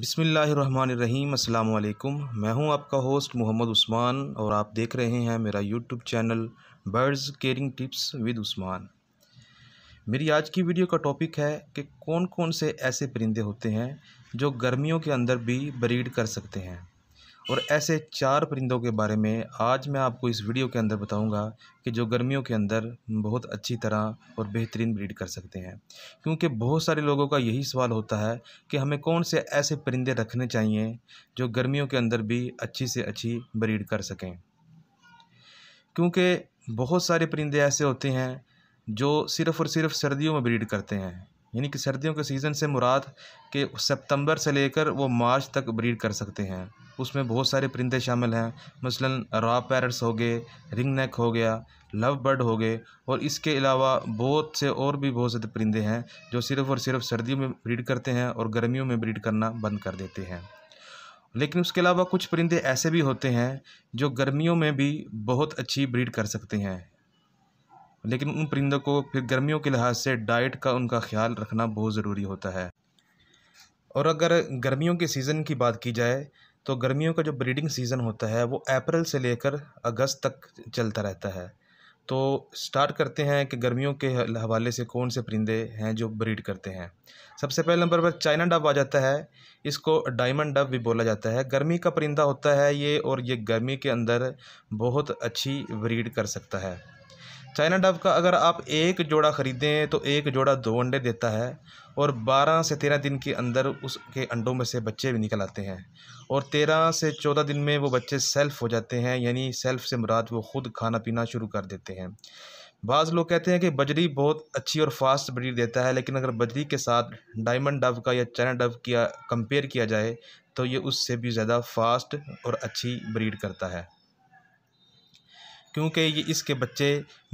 अस्सलाम अल्लाम मैं हूं आपका होस्ट मोहम्मद उस्मान और आप देख रहे हैं मेरा YouTube channel birds caring tips with Usman मेरी आज की वीडियो का टॉपिक है कि कौन कौन से ऐसे परिंदे होते हैं जो गर्मियों के अंदर भी ब्रीड कर सकते हैं और ऐसे चार परिंदों के बारे में आज मैं आपको इस वीडियो के अंदर बताऊंगा कि जो गर्मियों के अंदर बहुत अच्छी तरह और बेहतरीन ब्रीड कर सकते हैं क्योंकि बहुत सारे लोगों का यही सवाल होता है कि हमें कौन से ऐसे परिंदे रखने चाहिए जो गर्मियों के अंदर भी अच्छी से अच्छी ब्रीड कर सकें क्योंकि बहुत सारे परिंदे ऐसे होते हैं जो सिर्फ़ और सिर्फ सर्दियों में ब्रीड करते हैं यानी कि सर्दियों के सीज़न से मुराद के सितंबर से लेकर वो मार्च तक ब्रीड कर सकते हैं उसमें बहुत सारे परिंदे शामिल हैं मसलन रॉ पैरट्स हो गए रिंग नेक हो गया लव बर्ड हो गए और इसके अलावा बहुत से और भी बहुत से परिंदे हैं जो सिर्फ़ और सिर्फ सर्दियों में ब्रीड करते हैं और गर्मियों में ब्रीड करना बंद कर देते हैं लेकिन उसके अलावा कुछ परिंदे ऐसे भी होते हैं जो गर्मियों में भी बहुत अच्छी ब्रीड कर सकते हैं लेकिन उन परिंदों को फिर गर्मियों के लिहाज से डाइट का उनका ख्याल रखना बहुत ज़रूरी होता है और अगर गर्मियों के सीज़न की बात की जाए तो गर्मियों का जो ब्रीडिंग सीज़न होता है वो अप्रैल से लेकर अगस्त तक चलता रहता है तो स्टार्ट करते हैं कि गर्मियों के हवाले से कौन से परिंदे हैं जो ब्रीड करते हैं सबसे पहले नंबर पर चाइना डब आ जाता है इसको डायमंड डब भी बोला जाता है गर्मी का परिंदा होता है ये और ये गर्मी के अंदर बहुत अच्छी ब्रीड कर सकता है चाइना डब का अगर आप एक जोड़ा ख़रीदें तो एक जोड़ा दो अंडे देता है और 12 से 13 दिन के अंदर उसके अंडों में से बच्चे भी निकल आते हैं और 13 से 14 दिन में वो बच्चे सेल्फ़ हो जाते हैं यानी सेल्फ़ से मुराद वो ख़ुद खाना पीना शुरू कर देते हैं बाज़ लोग कहते हैं कि बजरी बहुत अच्छी और फास्ट ब्रीड देता है लेकिन अगर बजरी के साथ डायमंड डब का या चाइना डब किया कंपेयर किया जाए तो ये उससे भी ज़्यादा फास्ट और अच्छी ब्रीड करता है क्योंकि ये इसके बच्चे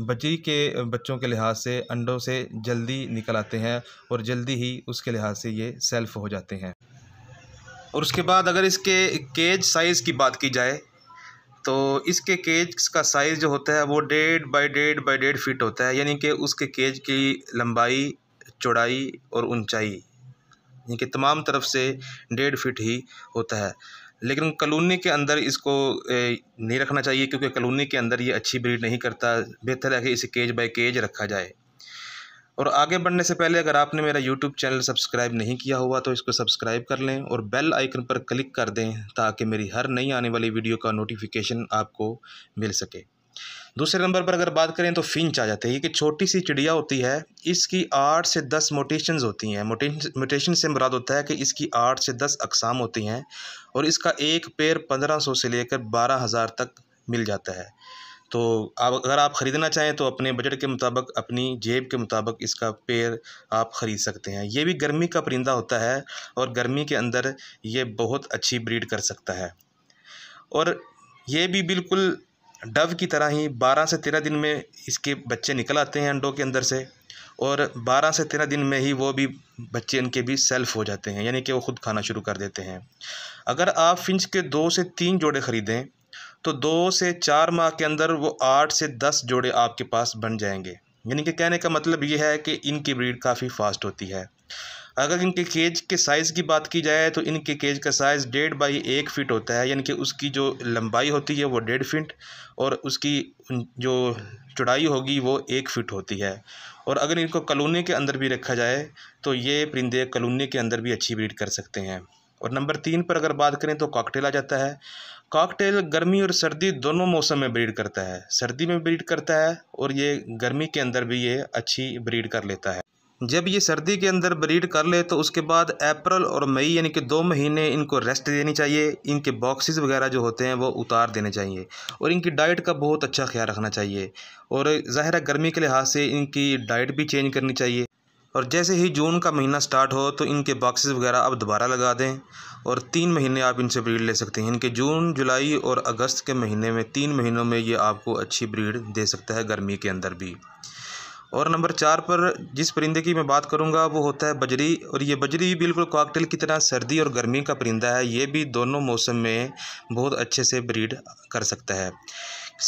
बजरी के बच्चों के लिहाज से अंडों से जल्दी निकल आते हैं और जल्दी ही उसके लिहाज से ये सेल्फ हो जाते हैं और उसके बाद अगर इसके केज साइज़ की बात की जाए तो इसके केज का साइज़ जो होता है वो डेढ़ बाई डेढ़ बाई डेढ़ फीट होता है यानी कि उसके केज की लंबाई चौड़ाई और ऊंचाई यानी कि तमाम तरफ से डेढ़ फीट ही होता है लेकिन कलोनी के अंदर इसको नहीं रखना चाहिए क्योंकि कलोनी के अंदर ये अच्छी ब्रीड नहीं करता बेहतर है कि इसे केज बाय केज रखा जाए और आगे बढ़ने से पहले अगर आपने मेरा यूट्यूब चैनल सब्सक्राइब नहीं किया हुआ तो इसको सब्सक्राइब कर लें और बेल आइकन पर क्लिक कर दें ताकि मेरी हर नई आने वाली वीडियो का नोटिफिकेशन आपको मिल सके दूसरे नंबर पर अगर बात करें तो फिंच आ जाते हैं ये कि छोटी सी चिड़िया होती है इसकी आठ से दस मोटेशन होती हैं मोटेशन से मुराद होता है कि इसकी आठ से दस अकसाम होती हैं और इसका एक पेड़ पंद्रह सौ से लेकर बारह हज़ार तक मिल जाता है तो आप अगर आप ख़रीदना चाहें तो अपने बजट के मुताबिक अपनी जेब के मुताबिक इसका पेड़ आप ख़रीद सकते हैं ये भी गर्मी का परिंदा होता है और गर्मी के अंदर ये बहुत अच्छी ब्रीड कर सकता है और ये भी बिल्कुल डव की तरह ही 12 से 13 दिन में इसके बच्चे निकल आते हैं अंडों के अंदर से और 12 से 13 दिन में ही वो भी बच्चे इनके भी सेल्फ़ हो जाते हैं यानी कि वो ख़ुद खाना शुरू कर देते हैं अगर आप फिंच के दो से तीन जोड़े ख़रीदें तो दो से चार माह के अंदर वो आठ से दस जोड़े आपके पास बन जाएंगे यानी कि कहने का मतलब ये है कि इनकी ब्रीड काफ़ी फास्ट होती है अगर इनके केज के साइज़ की बात की जाए तो इनके केज का साइज़ डेढ़ बाई एक फिट होता है यानी कि उसकी जो लंबाई होती है वो डेढ़ फिट और उसकी जो चौड़ाई होगी वो एक फिट होती है और अगर इनको कलोनी के अंदर भी रखा जाए तो ये परिंदे कलोनी के अंदर भी अच्छी ब्रीड कर सकते हैं और नंबर तीन पर अगर बात करें तो कॉकटेल आ जाता है कॉकटेल गर्मी और सर्दी दोनों मौसम में ब्रीड करता है सर्दी में ब्रीड करता है और ये गर्मी के अंदर भी ये अच्छी ब्रीड कर लेता है जब ये सर्दी के अंदर ब्रीड कर ले तो उसके बाद अप्रैल और मई यानी कि दो महीने इनको रेस्ट देनी चाहिए इनके बॉक्सेस वगैरह जो होते हैं वो उतार देने चाहिए और इनकी डाइट का बहुत अच्छा ख्याल रखना चाहिए और ज़ाहिर गर्मी के लिहाज से इनकी डाइट भी चेंज करनी चाहिए और जैसे ही जून का महीना स्टार्ट हो तो इनके बॉक्सेस वगैरह आप दोबारा लगा दें और तीन महीने आप इनसे ब्रीड ले सकते हैं इनके जून जुलाई और अगस्त के महीने में तीन महीनों में ये आपको अच्छी ब्रीड दे सकता है गर्मी के अंदर भी और नंबर चार पर जिस परिंदे की मैं बात करूंगा वो होता है बजरी और ये बजरी भी बिल्कुल कॉकटेल की तरह सर्दी और गर्मी का परिंदा है ये भी दोनों मौसम में बहुत अच्छे से ब्रीड कर सकता है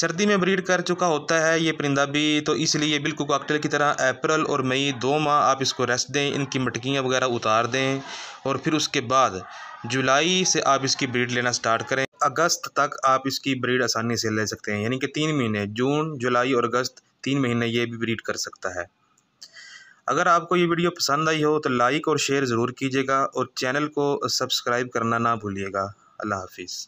सर्दी में ब्रीड कर चुका होता है ये परिंदा भी तो इसलिए बिल्कुल कॉकटेल की तरह अप्रैल और मई दो माह आप इसको रेस्ट दें इनकी मटकियाँ वगैरह उतार दें और फिर उसके बाद जुलाई से आप इसकी ब्रीड लेना स्टार्ट करें अगस्त तक आप इसकी ब्रीड आसानी से ले सकते हैं यानी कि तीन महीने जून जुलाई और अगस्त तीन महीने ये भी ब्रीड कर सकता है अगर आपको ये वीडियो पसंद आई हो तो लाइक और शेयर ज़रूर कीजिएगा और चैनल को सब्सक्राइब करना ना भूलिएगा अल्लाह हाफिज़